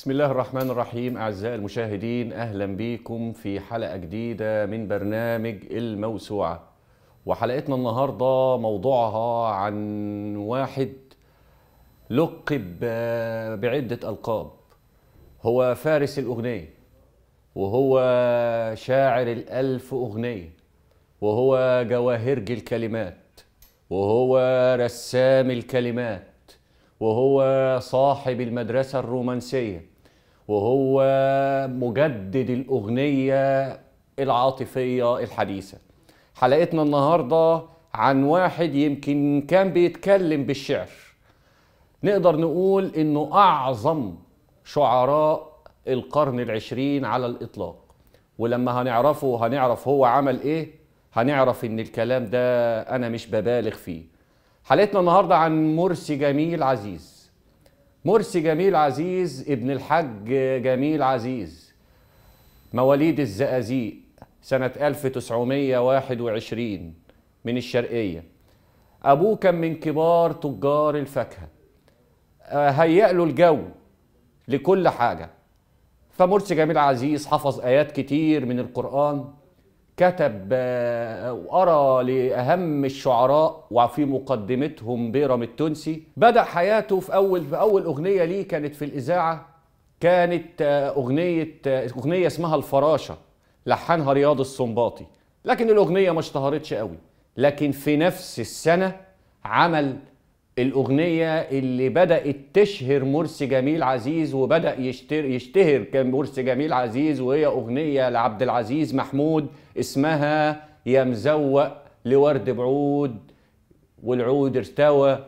بسم الله الرحمن الرحيم أعزائي المشاهدين أهلا بكم في حلقة جديدة من برنامج الموسوعة وحلقتنا النهاردة موضوعها عن واحد لقب بعدة ألقاب هو فارس الأغنية وهو شاعر الألف أغنية وهو جواهرج الكلمات وهو رسام الكلمات وهو صاحب المدرسة الرومانسية وهو مجدد الأغنية العاطفية الحديثة حلقتنا النهاردة عن واحد يمكن كان بيتكلم بالشعر نقدر نقول انه اعظم شعراء القرن العشرين على الاطلاق ولما هنعرفه هنعرف هو عمل ايه هنعرف ان الكلام ده انا مش ببالغ فيه حلقتنا النهارده عن مرسي جميل عزيز مرسي جميل عزيز ابن الحاج جميل عزيز مواليد الزقازيق سنة 1921 من الشرقية أبوه كان من كبار تجار الفاكهة آه، هيأ له الجو لكل حاجة فمرسي جميل عزيز حفظ آيات كتير من القرآن كتب آه، وقرا لاهم الشعراء وفي مقدمتهم بيرم التونسي بدا حياته في اول في اول اغنيه ليه كانت في الاذاعه كانت آه، اغنيه آه، اغنيه اسمها الفراشه لحنها رياض السنباطي لكن الاغنيه ما اشتهرتش قوي لكن في نفس السنه عمل الاغنيه اللي بدات تشهر مرسي جميل عزيز وبدا يشتر يشتهر مرسي جميل عزيز وهي اغنيه لعبد العزيز محمود اسمها يا مزوق لورد بعود والعود ارتوى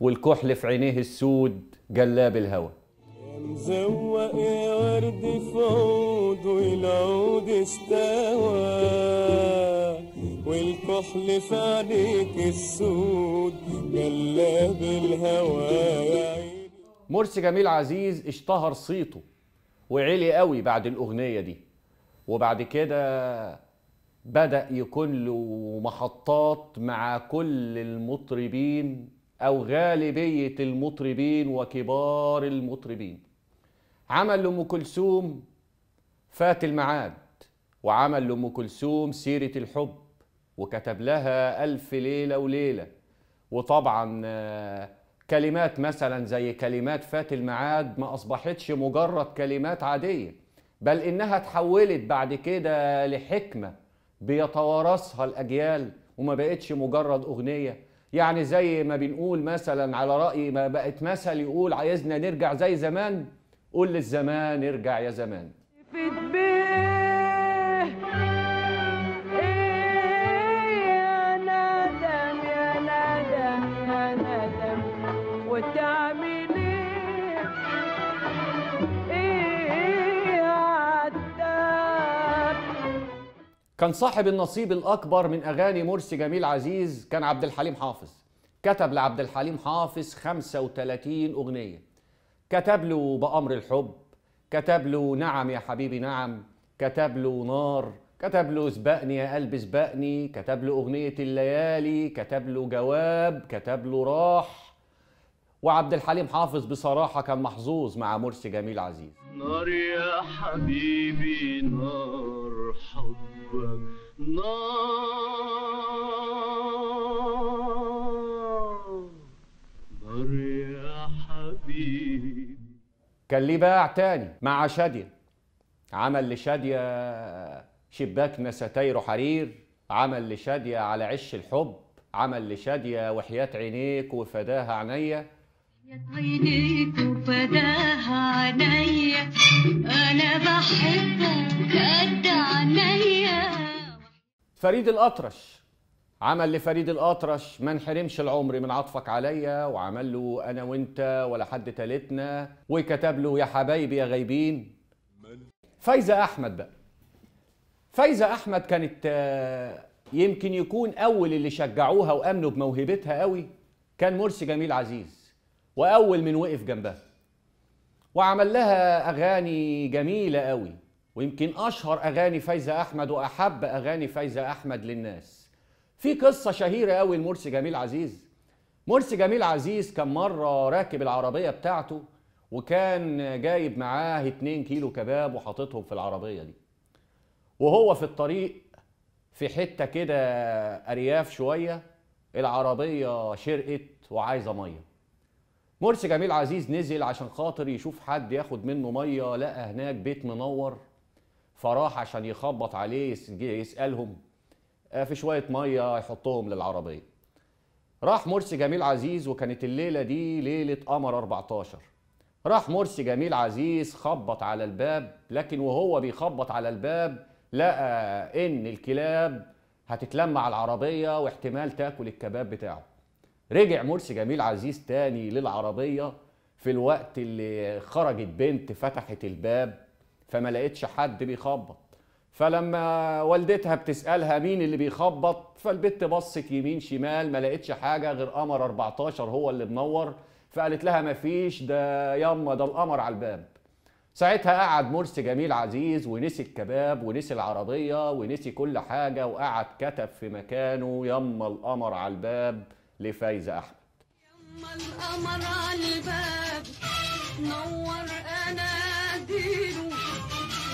والكحل في عينيه السود جلاب الهوى يا مزوق يا ورد في عود والعود استوى والكحل في عينيك السود جلاب الهوى يا عيني مرسي جميل عزيز اشتهر صيته وعلي قوي بعد الاغنيه دي وبعد كده بدأ يكون له محطات مع كل المطربين أو غالبية المطربين وكبار المطربين عمل لأم كلثوم فات المعاد وعمل لأم كلثوم سيرة الحب وكتب لها ألف ليلة وليلة وطبعا آه، كلمات مثلا زي كلمات فات الميعاد ما أصبحتش مجرد كلمات عادية بل إنها تحولت بعد كده لحكمة بيتوارثها الأجيال وما بقتش مجرد أغنية يعني زي ما بنقول مثلا على رأي ما بقت مثل يقول عايزنا نرجع زي زمان قول للزمان ارجع يا زمان كان صاحب النصيب الأكبر من أغاني مرسي جميل عزيز كان عبد الحليم حافظ كتب لعبد الحليم حافظ 35 أغنية كتب له بأمر الحب كتب له نعم يا حبيبي نعم كتب له نار كتب له سبقني يا قلب سبقني كتب له أغنية الليالي كتب له جواب كتب له راح وعبد الحليم حافظ بصراحة كان محظوظ مع مرسي جميل عزيز نار يا حبيبي نار حبك نار نار يا حبيبي كان ليه باع تاني مع شادية عمل لشادية شباكنا ستاير حرير عمل لشادية على عش الحب عمل لشادية وحياة عينيك وفداها عينيا وفداها انا بحبك قد فريد الاطرش عمل لفريد الاطرش ما نحرمش العمر من عطفك عليا وعمل له انا وانت ولا حد تالتنا وكتب له يا حبايبي يا غايبين فايزه احمد بقى فايزه احمد كانت آه، يمكن يكون اول اللي شجعوها وامنوا بموهبتها قوي كان مرسي جميل عزيز واول من وقف جنبها وعمل لها اغاني جميله قوي ويمكن اشهر اغاني فايزه احمد واحب اغاني فايزه احمد للناس في قصه شهيره قوي لمرسي جميل عزيز مرسي جميل عزيز كان مره راكب العربيه بتاعته وكان جايب معاه 2 كيلو كباب وحاططهم في العربيه دي وهو في الطريق في حته كده ارياف شويه العربيه شرقت وعايزه ميه مرسي جميل عزيز نزل عشان خاطر يشوف حد ياخد منه ميه لقى هناك بيت منور فراح عشان يخبط عليه يسالهم آه، في شويه ميه يحطهم للعربيه راح مرسي جميل عزيز وكانت الليله دي ليله قمر 14 راح مرسي جميل عزيز خبط على الباب لكن وهو بيخبط على الباب لقى ان الكلاب هتتلم على العربيه واحتمال تاكل الكباب بتاعه رجع مرسي جميل عزيز تاني للعربيه في الوقت اللي خرجت بنت فتحت الباب فما لقيتش حد بيخبط فلما والدتها بتسالها مين اللي بيخبط فالبت بصت يمين شمال ما لقيتش حاجه غير قمر 14 هو اللي منور فقالت لها مفيش ده يما ده القمر على الباب ساعتها قعد مرسي جميل عزيز ونسي الكباب ونسي العربيه ونسي كل حاجه وقعد كتب في مكانه يما القمر على الباب لفايزة أحمد يما القمر على الباب نور أناديله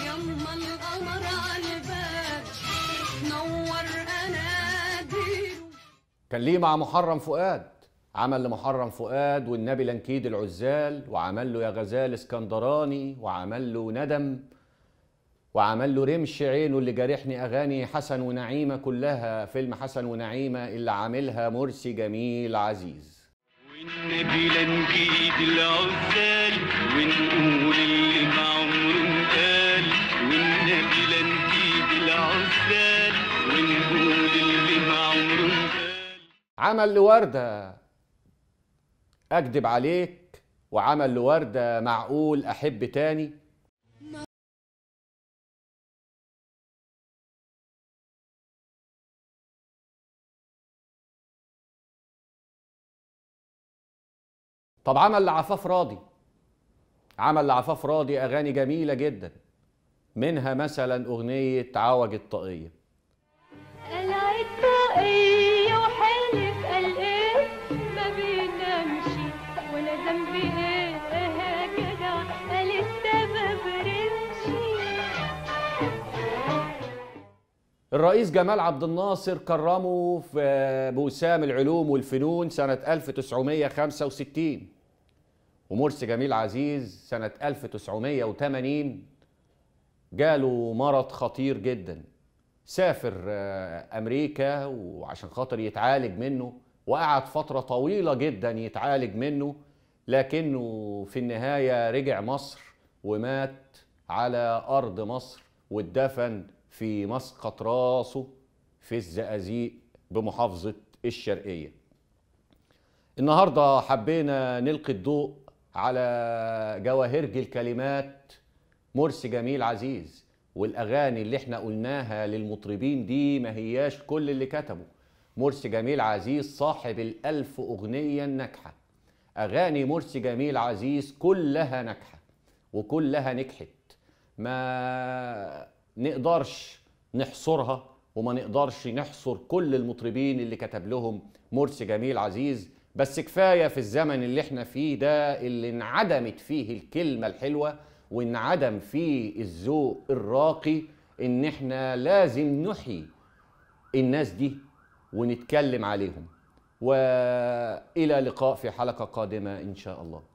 يما القمر على الباب نور أناديله كان ليه مع محرم فؤاد عمل لمحرم فؤاد والنبي لنكيد العزال وعمل له يا غزال اسكندراني وعمل له ندم وعمل له رمش عينه اللي جارحني اغاني حسن ونعيمه كلها فيلم حسن ونعيمه اللي عاملها مرسي جميل عزيز والنبي لا العزال ونقول اللي ما عمره قال والنبي لا العزال ونقول اللي ما عمره عمل لوردة أكدب عليك وعمل لوردة معقول أحب تاني طب عمل لعفاف راضي عمل لعفاف راضي اغاني جميله جدا منها مثلا اغنيه عوج الطاقيه العطائيه الرئيس جمال عبد الناصر كرمه في بوسام العلوم والفنون سنة 1965 ومرسي جميل عزيز سنة 1980 جاله مرض خطير جدا سافر آه، أمريكا وعشان خاطر يتعالج منه وقعد فترة طويلة جدا يتعالج منه لكنه في النهاية رجع مصر ومات على أرض مصر واتدفن في مسقط راسه في الزقازيق بمحافظة الشرقية النهاردة حبينا نلقي الضوء على جواهرج الكلمات مرسي جميل عزيز والأغاني اللي احنا قلناها للمطربين دي ما هياش كل اللي كتبوا مرسي جميل عزيز صاحب الألف أغنية الناجحة أغاني مرسي جميل عزيز كلها ناجحة وكلها نجحت ما نقدرش نحصرها وما نقدرش نحصر كل المطربين اللي كتب لهم مرسي جميل عزيز بس كفايه في الزمن اللي احنا فيه ده اللي انعدمت فيه الكلمه الحلوه وانعدم فيه الذوق الراقي ان احنا لازم نحيي الناس دي ونتكلم عليهم والى لقاء في حلقه قادمه ان شاء الله